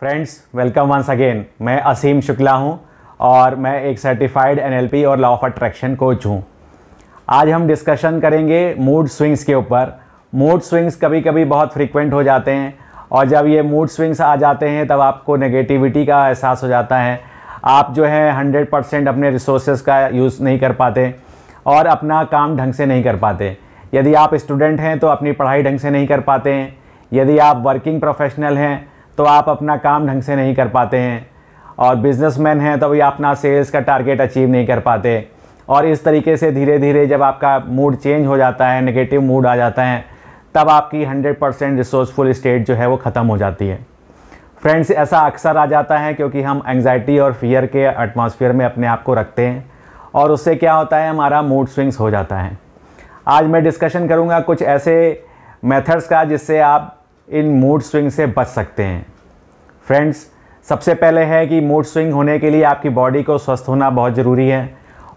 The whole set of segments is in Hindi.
फ्रेंड्स वेलकम वंस अगेन मैं असीम शुक्ला हूँ और मैं एक सर्टिफाइड एनएलपी और लॉ ऑफ अट्रैक्शन कोच हूँ आज हम डिस्कशन करेंगे मूड स्विंग्स के ऊपर मूड स्विंग्स कभी कभी बहुत फ्रीक्वेंट हो जाते हैं और जब ये मूड स्विंग्स आ जाते हैं तब आपको नेगेटिविटी का एहसास हो जाता है आप जो है हंड्रेड परसेंट अपने रिसोर्सेज का यूज़ नहीं कर पाते और अपना काम ढंग से नहीं कर पाते यदि आप स्टूडेंट हैं तो अपनी पढ़ाई ढंग से नहीं कर पाते हैं यदि आप वर्किंग प्रोफेशनल हैं तो आप अपना काम ढंग से नहीं कर पाते हैं और बिजनेसमैन हैं तो भी अपना सेल्स का टारगेट अचीव नहीं कर पाते और इस तरीके से धीरे धीरे जब आपका मूड चेंज हो जाता है नेगेटिव मूड आ जाता है तब आपकी 100 परसेंट रिसोर्सफुल स्टेट जो है वो ख़त्म हो जाती है फ्रेंड्स ऐसा अक्सर आ जाता है क्योंकि हम एंगजाइटी और फियर के एटमोसफियर में अपने आप को रखते हैं और उससे क्या होता है हमारा मूड स्विंग्स हो जाता है आज मैं डिस्कशन करूँगा कुछ ऐसे मेथड्स का जिससे आप इन मूड स्विंग से बच सकते हैं फ्रेंड्स सबसे पहले है कि मूड स्विंग होने के लिए आपकी बॉडी को स्वस्थ होना बहुत ज़रूरी है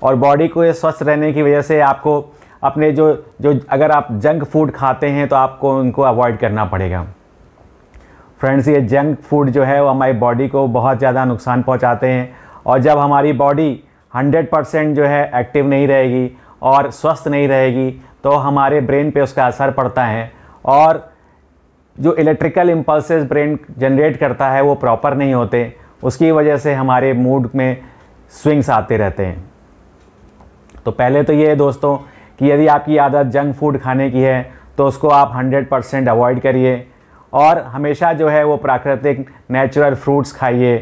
और बॉडी को ये स्वस्थ रहने की वजह से आपको अपने जो जो अगर आप जंक फूड खाते हैं तो आपको उनको अवॉइड करना पड़ेगा फ्रेंड्स ये जंक फूड जो है वो हमारी बॉडी को बहुत ज़्यादा नुकसान पहुंचाते हैं और जब हमारी बॉडी 100 परसेंट जो है एक्टिव नहीं रहेगी और स्वस्थ नहीं रहेगी तो हमारे ब्रेन पे उसका असर पड़ता है और जो इलेक्ट्रिकल इम्पल्सेस ब्रेन जनरेट करता है वो प्रॉपर नहीं होते उसकी वजह से हमारे मूड में स्विंग्स आते रहते हैं तो पहले तो ये है दोस्तों कि यदि आपकी आदत जंक फूड खाने की है तो उसको आप 100 परसेंट अवॉइड करिए और हमेशा जो है वो प्राकृतिक नेचुरल फ्रूट्स खाइए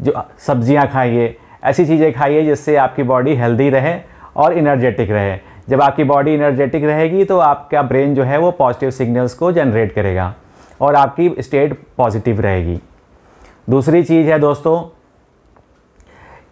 जो सब्जियां खाइए ऐसी चीज़ें खाइए जिससे आपकी बॉडी हेल्दी रहे और इनर्जेटिक रहे जब आपकी बॉडी इनर्जेटिक रहेगी तो आपका ब्रेन जो है वो पॉजिटिव सिग्नल्स को जनरेट करेगा और आपकी स्टेट पॉजिटिव रहेगी दूसरी चीज़ है दोस्तों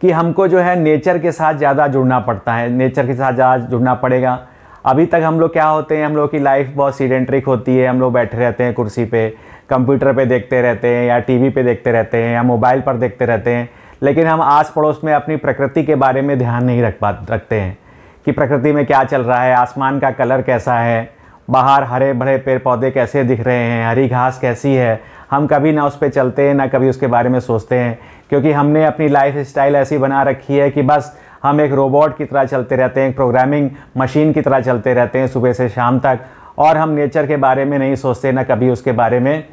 कि हमको जो है नेचर के साथ ज़्यादा जुड़ना पड़ता है नेचर के साथ ज़्यादा जुड़ना पड़ेगा अभी तक हम लोग क्या होते हैं हम लोग की लाइफ बहुत सीडेंट्रिक होती है हम लोग बैठे रहते हैं कुर्सी पे कंप्यूटर पे देखते रहते हैं या टीवी पे देखते रहते हैं या मोबाइल पर देखते रहते हैं लेकिन हम आस पड़ोस में अपनी प्रकृति के बारे में ध्यान नहीं रख पा रखते हैं कि प्रकृति में क्या चल रहा है आसमान का कलर कैसा है बाहर हरे भरे पेड़ पौधे कैसे दिख रहे हैं हरी घास कैसी है हम कभी ना उस पर चलते हैं ना कभी उसके बारे में सोचते हैं क्योंकि हमने अपनी लाइफ स्टाइल ऐसी बना रखी है कि बस हम एक रोबोट की तरह चलते रहते हैं एक प्रोग्रामिंग मशीन की तरह चलते रहते हैं सुबह से शाम तक और हम नेचर के बारे में नहीं सोचते ना कभी उसके बारे में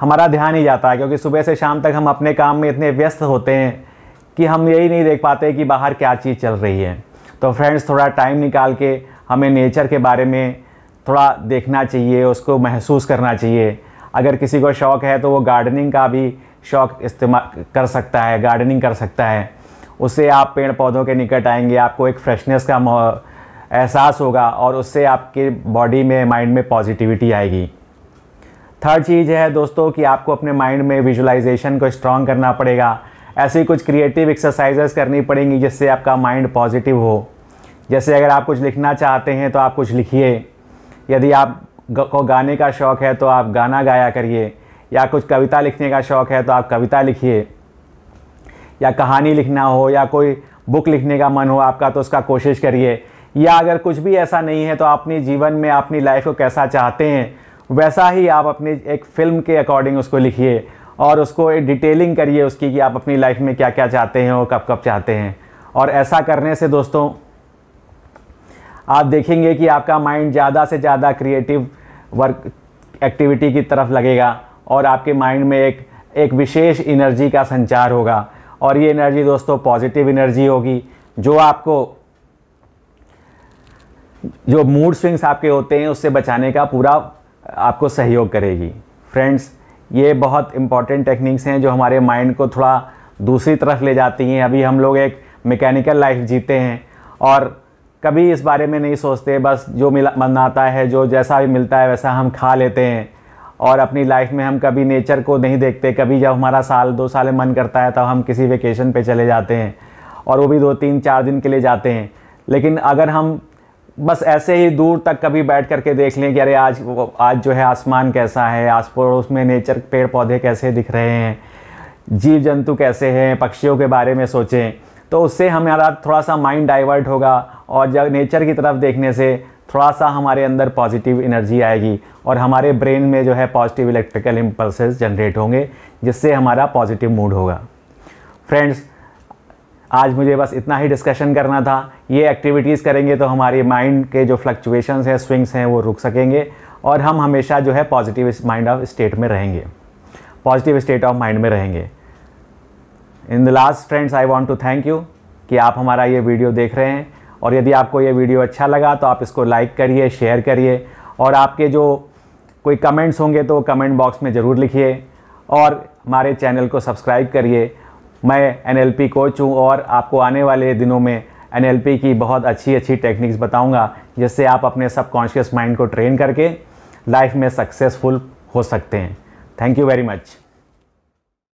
हमारा ध्यान ही जाता है क्योंकि सुबह से शाम तक हम अपने काम में इतने व्यस्त होते हैं कि हम यही नहीं देख पाते कि बाहर क्या चीज़ चल रही है तो फ्रेंड्स थोड़ा टाइम निकाल के हमें नेचर के बारे में थोड़ा देखना चाहिए उसको महसूस करना चाहिए अगर किसी को शौक़ है तो वो गार्डनिंग का भी शौक़ इस्तेमाल कर सकता है गार्डनिंग कर सकता है उससे आप पेड़ पौधों के निकट आएंगे आपको एक फ्रेशनेस का एहसास होगा और उससे आपके बॉडी में माइंड में पॉजिटिविटी आएगी थर्ड चीज़ है दोस्तों कि आपको अपने माइंड में विजुलाइजेशन को स्ट्रॉन्ग करना पड़ेगा ऐसी कुछ क्रिएटिव एक्सरसाइजेस करनी पड़ेंगी जिससे आपका माइंड पॉजिटिव हो जैसे अगर आप कुछ लिखना चाहते हैं तो आप कुछ लिखिए यदि आप को गाने का शौक़ है तो आप गाना गाया करिए या कुछ कविता लिखने का शौक़ है तो आप कविता लिखिए या कहानी लिखना हो या कोई बुक लिखने का मन हो आपका तो उसका कोशिश करिए या अगर कुछ भी ऐसा नहीं है तो अपने जीवन में अपनी लाइफ को कैसा चाहते हैं वैसा ही आप अपनी एक फ़िल्म के अकॉर्डिंग उसको लिखिए और उसको डिटेलिंग करिए उसकी कि आप अपनी लाइफ में क्या क्या चाहते हैं और कब कब चाहते हैं और ऐसा करने से दोस्तों आप देखेंगे कि आपका माइंड ज़्यादा से ज़्यादा क्रिएटिव वर्क एक्टिविटी की तरफ लगेगा और आपके माइंड में एक एक विशेष एनर्जी का संचार होगा और ये एनर्जी दोस्तों पॉजिटिव एनर्जी होगी जो आपको जो मूड स्विंग्स आपके होते हैं उससे बचाने का पूरा आपको सहयोग करेगी फ्रेंड्स ये बहुत इंपॉर्टेंट टेक्निक्स हैं जो हमारे माइंड को थोड़ा दूसरी तरफ ले जाती हैं अभी हम लोग एक मैकेनिकल लाइफ जीते हैं और कभी इस बारे में नहीं सोचते बस जो मिला आता है जो जैसा भी मिलता है वैसा हम खा लेते हैं और अपनी लाइफ में हम कभी नेचर को नहीं देखते कभी जब हमारा साल दो साल मन करता है तब हम किसी वेकेशन पे चले जाते हैं और वो भी दो तीन चार दिन के लिए जाते हैं लेकिन अगर हम बस ऐसे ही दूर तक कभी बैठ करके देख लें कि अरे आज आज जो है आसमान कैसा है आस पड़ोस में नेचर पेड़ पौधे कैसे दिख रहे हैं जीव जंतु कैसे हैं पक्षियों के बारे में सोचें तो उससे हमारा थोड़ा सा माइंड डाइवर्ट होगा और जब नेचर की तरफ देखने से थोड़ा सा हमारे अंदर पॉजिटिव एनर्जी आएगी और हमारे ब्रेन में जो है पॉजिटिव इलेक्ट्रिकल इम्पल्सेस जनरेट होंगे जिससे हमारा पॉजिटिव मूड होगा फ्रेंड्स आज मुझे बस इतना ही डिस्कशन करना था ये एक्टिविटीज़ करेंगे तो हमारे माइंड के जो फ्लक्चुएशंस हैं स्विंग्स हैं वो रुक सकेंगे और हम हमेशा जो है पॉजिटिव माइंड ऑफ स्टेट में रहेंगे पॉजिटिव स्टेट ऑफ माइंड में रहेंगे in the last friends I want to thank you कि आप हमारा ये वीडियो देख रहे हैं और यदि आपको ये वीडियो अच्छा लगा तो आप इसको लाइक करिए शेयर करिए और आपके जो कोई कमेंट्स होंगे तो कमेंट बॉक्स में ज़रूर लिखिए और हमारे चैनल को सब्सक्राइब करिए मैं एन कोच हूँ और आपको आने वाले दिनों में एन की बहुत अच्छी अच्छी टेक्निक्स बताऊँगा जिससे आप अपने सबकॉन्शियस माइंड को ट्रेन करके लाइफ में सक्सेसफुल हो सकते हैं थैंक यू वेरी मच